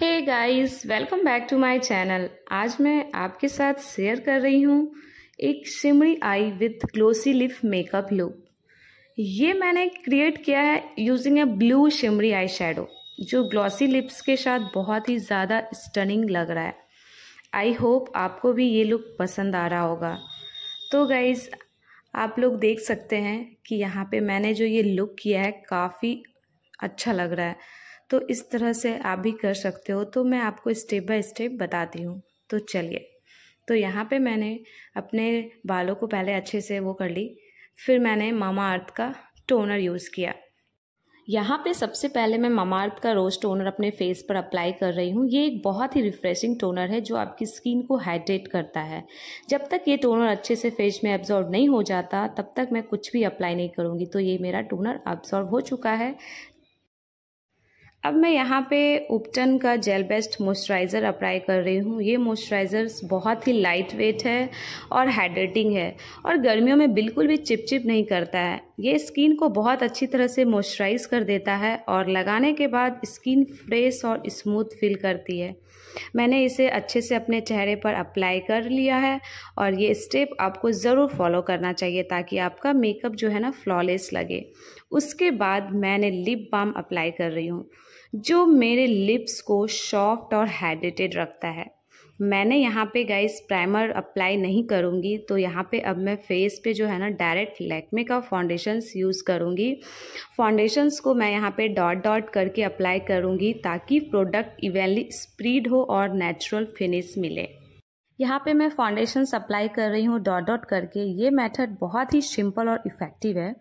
hey guys welcome back to my channel आज मैं आपके साथ शेयर कर रही हूँ एक shimmery eye with glossy lip makeup look ये मैंने क्रिएट किया है using a blue shimmery eye shadow जो ग्लॉसी लिप्स के साथ बहुत ही ज़्यादा स्टनिंग लग रहा है आई होप आपको भी ये लुक पसंद आ रहा होगा तो गाइज़ आप लोग देख सकते हैं कि यहाँ पे मैंने जो ये लुक किया है काफ़ी अच्छा लग रहा है तो इस तरह से आप भी कर सकते हो तो मैं आपको स्टेप बाय स्टेप बताती हूँ तो चलिए तो यहाँ पे मैंने अपने बालों को पहले अच्छे से वो कर ली फिर मैंने मामा अर्थ का टोनर यूज़ किया यहाँ पे सबसे पहले मैं ममार्थ का रोज टोनर अपने फेस पर अप्लाई कर रही हूँ ये एक बहुत ही रिफ्रेशिंग टोनर है जो आपकी स्किन को हाइड्रेट करता है जब तक ये टोनर अच्छे से फेस में एब्जॉर्ब नहीं हो जाता तब तक मैं कुछ भी अप्लाई नहीं करूँगी तो ये मेरा टोनर अब्जॉर्ब हो चुका है अब मैं यहाँ पे उपटन का जेल बेस्ट मॉइस्चराइज़र अप्लाई कर रही हूँ ये मॉइस्चराइज़र बहुत ही लाइट वेट है और हाइड्रेटिंग है और गर्मियों में बिल्कुल भी चिपचिप नहीं करता है ये स्किन को बहुत अच्छी तरह से मॉइस्चराइज कर देता है और लगाने के बाद स्किन फ्रेश और स्मूथ फील करती है मैंने इसे अच्छे से अपने चेहरे पर अप्लाई कर लिया है और ये स्टेप आपको ज़रूर फॉलो करना चाहिए ताकि आपका मेकअप जो है ना फ्लॉलेस लगे उसके बाद मैंने लिप बाम अप्लाई कर रही हूँ जो मेरे लिप्स को सॉफ्ट और हाइड्रेटेड रखता है मैंने यहाँ पे गाइस प्राइमर अप्लाई नहीं करूँगी तो यहाँ पे अब मैं फेस पे जो है ना डायरेक्ट लैक्मे का फाउंडेशंस यूज़ करूँगी फाउंडेशंस को मैं यहाँ पे डॉट डॉट करके अप्लाई करूँगी ताकि प्रोडक्ट इवेली स्प्रीड हो और नेचुरल फिनिश मिले यहाँ पे मैं फाउंडेशन सप्लाई कर रही हूँ डॉट डॉट करके ये मेथड बहुत ही सिंपल और इफ़ेक्टिव है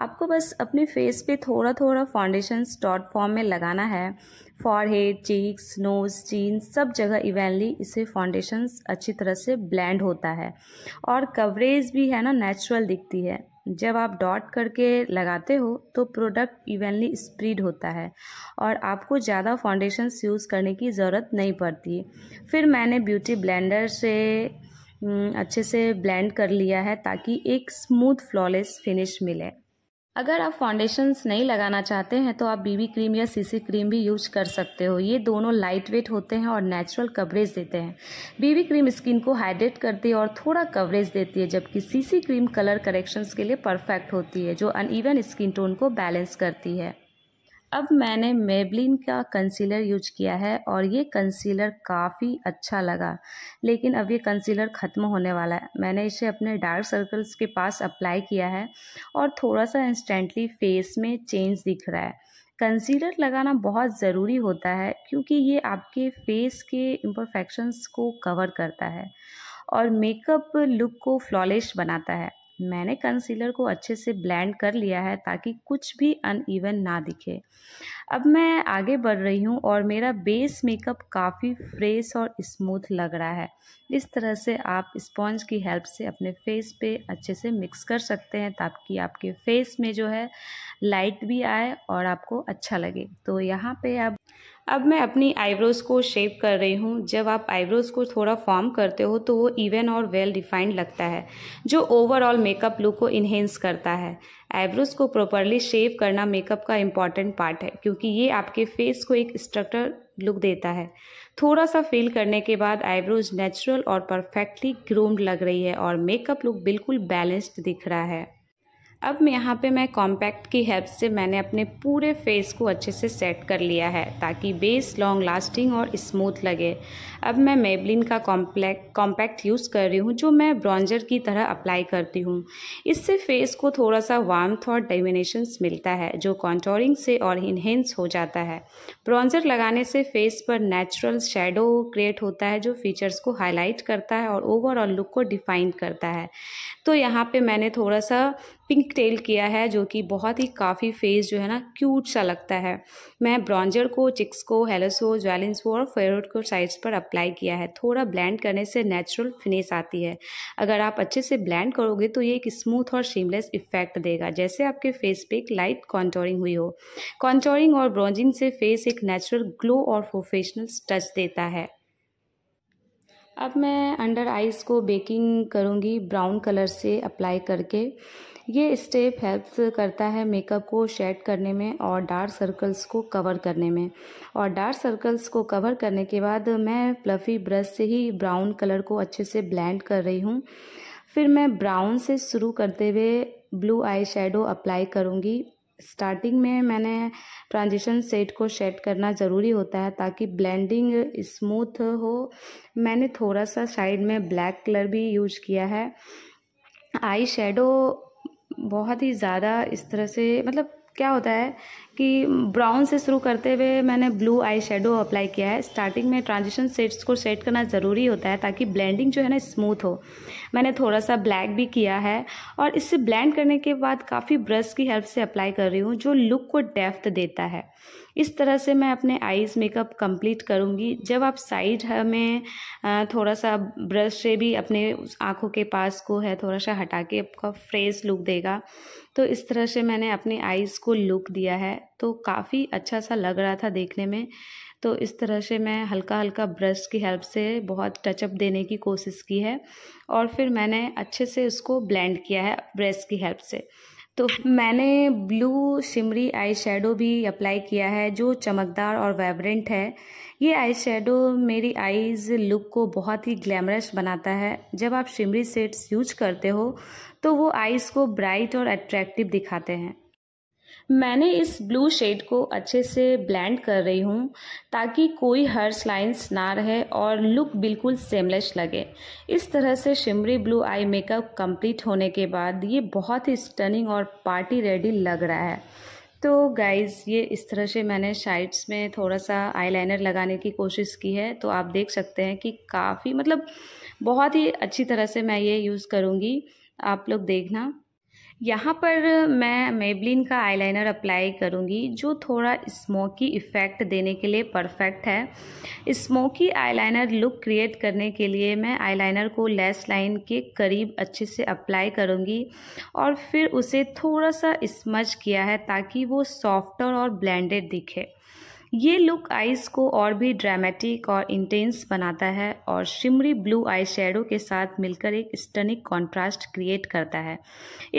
आपको बस अपने फेस पे थोड़ा थोड़ा फाउंडेशन डॉट फॉर्म में लगाना है फॉर हेड चीक्स नोज़ चीन सब जगह इवेनली इसे फाउंडेशन अच्छी तरह से ब्लेंड होता है और कवरेज भी है ना नेचुरल दिखती है जब आप डॉट करके लगाते हो तो प्रोडक्ट इवनली स्प्रीड होता है और आपको ज़्यादा फाउंडेशन यूज़ करने की ज़रूरत नहीं पड़ती फिर मैंने ब्यूटी ब्लेंडर से अच्छे से ब्लेंड कर लिया है ताकि एक स्मूथ फ्लॉलेस फिनिश मिले अगर आप फाउंडेशंस नहीं लगाना चाहते हैं तो आप बीबी क्रीम या सीसी क्रीम भी यूज कर सकते हो ये दोनों लाइट वेट होते हैं और नेचुरल कवरेज देते हैं बीबी क्रीम स्किन को हाइड्रेट करती है और थोड़ा कवरेज देती है जबकि सीसी क्रीम कलर करेक्शंस के लिए परफेक्ट होती है जो अनइवन स्किन टोन को बैलेंस करती है अब मैंने मेबलिन का कंसीलर यूज किया है और ये कंसीलर काफ़ी अच्छा लगा लेकिन अब ये कंसीलर ख़त्म होने वाला है मैंने इसे अपने डार्क सर्कल्स के पास अप्लाई किया है और थोड़ा सा इंस्टेंटली फेस में चेंज दिख रहा है कंसीलर लगाना बहुत ज़रूरी होता है क्योंकि ये आपके फेस के इम्परफेक्शंस को कवर करता है और मेकअप लुक को फ्लॉलेश बनाता है मैंने कंसीलर को अच्छे से ब्लेंड कर लिया है ताकि कुछ भी अनइवन ना दिखे अब मैं आगे बढ़ रही हूँ और मेरा बेस मेकअप काफ़ी फ्रेश और स्मूथ लग रहा है इस तरह से आप स्पॉन्ज की हेल्प से अपने फेस पे अच्छे से मिक्स कर सकते हैं ताकि आपके फेस में जो है लाइट भी आए और आपको अच्छा लगे तो यहाँ पे आप अब मैं अपनी आईब्रोज़ को शेप कर रही हूँ जब आप आईब्रोज़ को थोड़ा फॉर्म करते हो तो वो इवन और वेल डिफाइंड लगता है जो ओवरऑल मेकअप लुक को इन्हेंस करता है आईब्रोज़ को प्रॉपरली शेप करना मेकअप का इम्पॉर्टेंट पार्ट है क्योंकि ये आपके फेस को एक स्ट्रक्चर लुक देता है थोड़ा सा फील करने के बाद आईब्रोज नेचुरल और परफेक्टली ग्रूम्ड लग रही है और मेकअप लुक बिल्कुल बैलेंस्ड दिख रहा है अब यहाँ पे मैं कॉम्पैक्ट की हेल्प से मैंने अपने पूरे फेस को अच्छे से सेट कर लिया है ताकि बेस लॉन्ग लास्टिंग और स्मूथ लगे अब मैं मेबलिन का कॉम्प्लैक्ट कॉम्पैक्ट यूज़ कर रही हूँ जो मैं ब्रॉन्जर की तरह अप्लाई करती हूँ इससे फेस को थोड़ा सा वार्म और डेमिनेशन मिलता है जो कॉन्टोरिंग से और इन्हेंस हो जाता है ब्रॉन्जर लगाने से फेस पर नेचुरल शेडो क्रिएट होता है जो फीचर्स को हाईलाइट करता है और ओवरऑल लुक को डिफाइन करता है तो यहाँ पर मैंने थोड़ा सा पिंक टेल किया है जो कि बहुत ही काफ़ी फेस जो है ना क्यूट सा लगता है मैं ब्रॉन्जर को चिक्स को हेलोसो ज्वेलिंस को और फेरोड को साइड्स पर अप्लाई किया है थोड़ा ब्लेंड करने से नेचुरल फिनिश आती है अगर आप अच्छे से ब्लेंड करोगे तो ये एक स्मूथ और शेमलेस इफेक्ट देगा जैसे आपके फेस पे एक लाइट कॉन्टोरिंग हुई हो कॉन्टोरिंग और ब्रॉन्जिंग से फेस एक नेचुरल ग्लो और प्रोफेशनल टच देता है अब मैं अंडर आइज़ को बेकिंग करूँगी ब्राउन कलर से अप्लाई करके ये स्टेप हेल्प करता है मेकअप को शेड करने में और डार्क सर्कल्स को कवर करने में और डार्क सर्कल्स को कवर करने के बाद मैं प्लफी ब्रश से ही ब्राउन कलर को अच्छे से ब्लेंड कर रही हूँ फिर मैं ब्राउन से शुरू करते हुए ब्लू आई शेडो अप्लाई करूँगी स्टार्टिंग में मैंने ट्रांजिशन सेट को सेट करना ज़रूरी होता है ताकि ब्लेंडिंग स्मूथ हो मैंने थोड़ा सा साइड में ब्लैक कलर भी यूज किया है आई शेडो बहुत ही ज़्यादा इस तरह से मतलब क्या होता है कि ब्राउन से शुरू करते हुए मैंने ब्लू आई शेडो अप्लाई किया है स्टार्टिंग में ट्रांजिशन सेट्स को सेट करना ज़रूरी होता है ताकि ब्लेंडिंग जो है ना स्मूथ हो मैंने थोड़ा सा ब्लैक भी किया है और इससे ब्लेंड करने के बाद काफ़ी ब्रश की हेल्प से अप्लाई कर रही हूँ जो लुक को डेफ्थ देता है इस तरह से मैं अपने आईज मेकअप कंप्लीट करूँगी जब आप साइड में थोड़ा सा ब्रश से भी अपने आँखों के पास को है थोड़ा सा हटा के आपका फ्रेश लुक देगा तो इस तरह से मैंने अपनी आईज़ को लुक दिया है तो काफ़ी अच्छा सा लग रहा था देखने में तो इस तरह से मैं हल्का हल्का ब्रश की हेल्प से बहुत टचअप देने की कोशिश की है और फिर मैंने अच्छे से उसको ब्लेंड किया है ब्रश की हेल्प से तो मैंने ब्लू शिमरी आई शेडो भी अप्लाई किया है जो चमकदार और वाइब्रेंट है ये आई शेडो मेरी आईज़ लुक को बहुत ही ग्लैमरस बनाता है जब आप शिमरी सेट्स यूज करते हो तो वो आईज़ को ब्राइट और अट्रैक्टिव दिखाते हैं मैंने इस ब्लू शेड को अच्छे से ब्लेंड कर रही हूँ ताकि कोई हर्स लाइंस ना रहे और लुक बिल्कुल सेमलेस लगे इस तरह से shimmery blue eye makeup complete होने के बाद ये बहुत ही स्टनिंग और पार्टी रेडी लग रहा है तो गाइज़ ये इस तरह से मैंने साइड्स में थोड़ा सा आईलाइनर लगाने की कोशिश की है तो आप देख सकते हैं कि काफ़ी मतलब बहुत ही अच्छी तरह से मैं ये यूज़ करूँगी आप लोग देखना यहाँ पर मैं मेबलिन का आईलाइनर अप्लाई करूँगी जो थोड़ा स्मोकी इफ़ेक्ट देने के लिए परफेक्ट है स्मोकी आईलाइनर लुक क्रिएट करने के लिए मैं आईलाइनर को लेस लाइन के करीब अच्छे से अप्लाई करूँगी और फिर उसे थोड़ा सा स्मज किया है ताकि वो सॉफ्टर और ब्लेंडेड दिखे ये लुक आइज़ को और भी ड्रामेटिक और इंटेंस बनाता है और शिमरी ब्लू आई शेडो के साथ मिलकर एक स्टनिक कंट्रास्ट क्रिएट करता है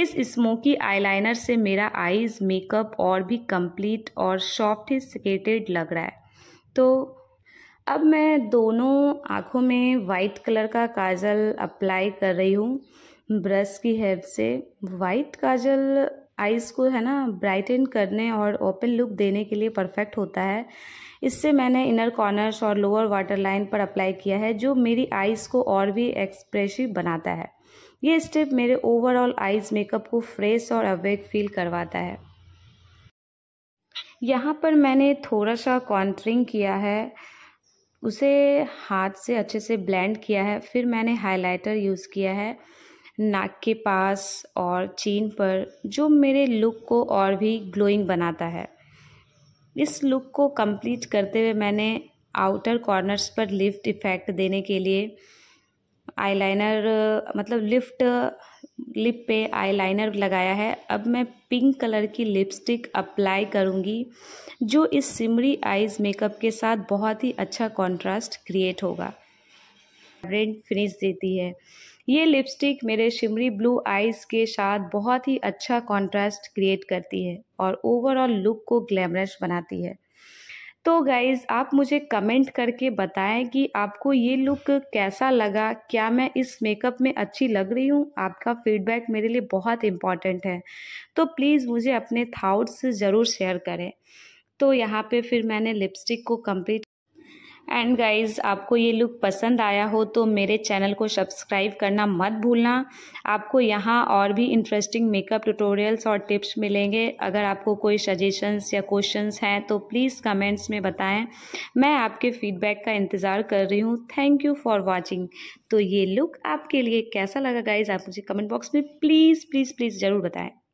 इस स्मोकी आईलाइनर से मेरा आइज़ मेकअप और भी कंप्लीट और सॉफ्टिस्टिकेटेड लग रहा है तो अब मैं दोनों आँखों में वाइट कलर का काजल अप्लाई कर रही हूँ ब्रश की हेल्प से वाइट काजल आइज़ को है ना ब्राइटन करने और ओपन लुक देने के लिए परफेक्ट होता है इससे मैंने इनर कॉर्नर्स और लोअर वाटर लाइन पर अप्लाई किया है जो मेरी आइज़ को और भी एक्सप्रेसिव बनाता है ये स्टेप मेरे ओवरऑल आइज़ मेकअप को फ्रेश और अवेक फील करवाता है यहाँ पर मैंने थोड़ा सा कॉन्ट्रिंग किया है उसे हाथ से अच्छे से ब्लेंड किया है फिर मैंने हाइलाइटर यूज़ किया है नाक के पास और चीन पर जो मेरे लुक को और भी ग्लोइंग बनाता है इस लुक को कंप्लीट करते हुए मैंने आउटर कॉर्नर्स पर लिफ्ट इफ़ेक्ट देने के लिए आईलाइनर मतलब लिफ्ट लिप पे आईलाइनर लगाया है अब मैं पिंक कलर की लिपस्टिक अप्लाई करूँगी जो इस सिमरी आइज़ मेकअप के साथ बहुत ही अच्छा कॉन्ट्रास्ट क्रिएट होगा फ्रेंड फिनिश देती है ये लिपस्टिक मेरे शिमरी ब्लू आइज़ के साथ बहुत ही अच्छा कॉन्ट्रास्ट क्रिएट करती है और ओवरऑल लुक को ग्लैमरस बनाती है तो गाइज़ आप मुझे कमेंट करके बताएं कि आपको ये लुक कैसा लगा क्या मैं इस मेकअप में अच्छी लग रही हूँ आपका फीडबैक मेरे लिए बहुत इम्पॉर्टेंट है तो प्लीज़ मुझे अपने थाउट्स ज़रूर शेयर करें तो यहाँ पे फिर मैंने लिपस्टिक को कंप्लीट एंड गाइस आपको ये लुक पसंद आया हो तो मेरे चैनल को सब्सक्राइब करना मत भूलना आपको यहाँ और भी इंटरेस्टिंग मेकअप ट्यूटोरियल्स और टिप्स मिलेंगे अगर आपको कोई सजेशंस या क्वेश्चंस हैं तो प्लीज़ कमेंट्स में बताएं मैं आपके फीडबैक का इंतज़ार कर रही हूँ थैंक यू फॉर वॉचिंग तो ये लुक आपके लिए कैसा लगा गाइज़ आप मुझे कमेंट बॉक्स में प्लीज़ प्लीज़ प्लीज़ ज़रूर बताएँ